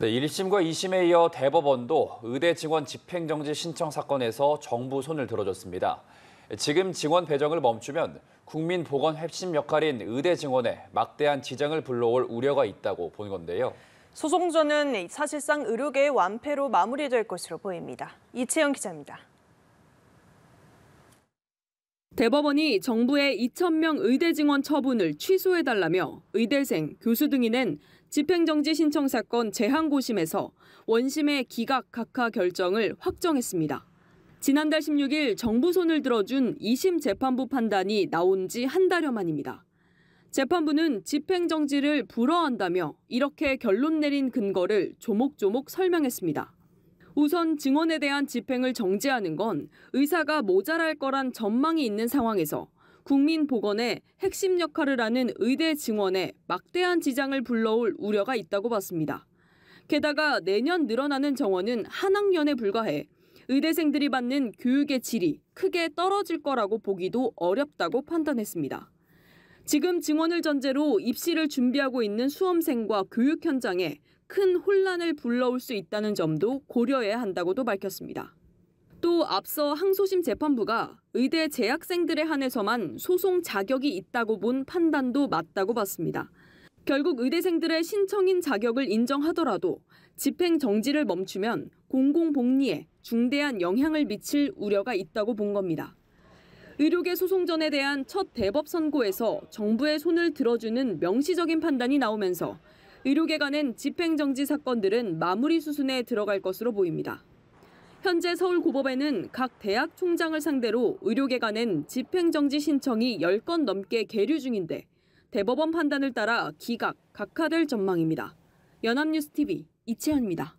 네, 1심과 2심에 이어 대법원도 의대 직원 집행정지 신청 사건에서 정부 손을 들어줬습니다. 지금 직원 배정을 멈추면 국민 보건 핵심 역할인 의대 직원에 막대한 지장을 불러올 우려가 있다고 본 건데요. 소송전은 사실상 의료계의 완패로 마무리될 것으로 보입니다. 이채영 기자입니다. 대법원이 정부의 2천명 의대 증원 처분을 취소해달라며 의대생, 교수 등이 낸 집행정지 신청 사건 재항고심에서 원심의 기각 각하 결정을 확정했습니다. 지난달 16일 정부 손을 들어준 2심 재판부 판단이 나온 지 한 달여 만입니다. 재판부는 집행정지를 불허한다며 이렇게 결론 내린 근거를 조목조목 설명했습니다. 우선 증언에 대한 집행을 정지하는 건 의사가 모자랄 거란 전망이 있는 상황에서 국민 보건의 핵심 역할을 하는 의대 증언에 막대한 지장을 불러올 우려가 있다고 봤습니다. 게다가 내년 늘어나는 정원은 한 학년에 불과해 의대생들이 받는 교육의 질이 크게 떨어질 거라고 보기도 어렵다고 판단했습니다. 지금 증언을 전제로 입시를 준비하고 있는 수험생과 교육 현장에 큰 혼란을 불러올 수 있다는 점도 고려해야 한다고도 밝혔습니다. 또 앞서 항소심 재판부가 의대 재학생들에 한해서만 소송 자격이 있다고 본 판단도 맞다고 봤습니다. 결국 의대생들의 신청인 자격을 인정하더라도 집행 정지를 멈추면 공공복리에 중대한 영향을 미칠 우려가 있다고 본 겁니다. 의료계 소송전에 대한 첫 대법 선고에서 정부의 손을 들어주는 명시적인 판단이 나오면서 의료계 간엔 집행정지 사건들은 마무리 수순에 들어갈 것으로 보입니다. 현재 서울고법에는 각 대학 총장을 상대로 의료계 간엔 집행정지 신청이 10건 넘게 계류 중인데 대법원 판단을 따라 기각, 각하될 전망입니다. 연합뉴스TV 이채현입니다.